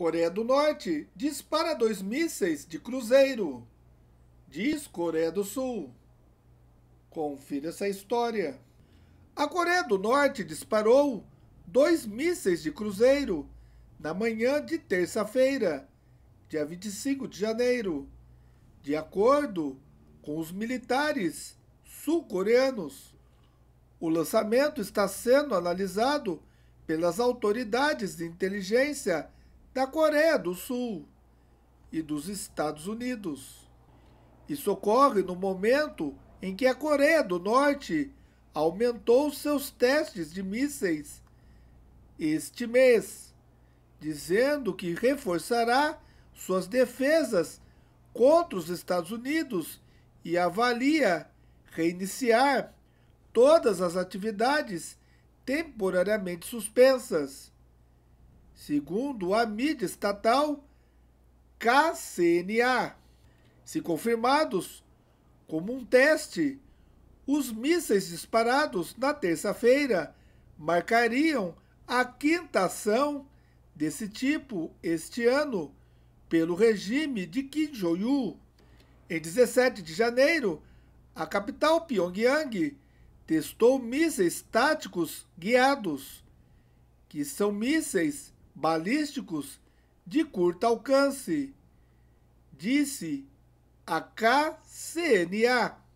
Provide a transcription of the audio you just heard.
Coreia do Norte dispara dois mísseis de cruzeiro. Diz Coreia do Sul. Confira essa história. A Coreia do Norte disparou dois mísseis de cruzeiro na manhã de terça-feira, dia 25 de janeiro, de acordo com os militares sul-coreanos. O lançamento está sendo analisado pelas autoridades de inteligência da Coreia do Sul e dos Estados Unidos. Isso ocorre no momento em que a Coreia do Norte aumentou seus testes de mísseis este mês, dizendo que reforçará suas defesas contra os Estados Unidos e avalia reiniciar todas as atividades temporariamente suspensas segundo a mídia estatal KCNA. Se confirmados como um teste, os mísseis disparados na terça-feira marcariam a quinta ação desse tipo este ano pelo regime de Kim Jong-un. Em 17 de janeiro, a capital Pyongyang testou mísseis táticos guiados, que são mísseis balísticos de curto alcance, disse a KCNA.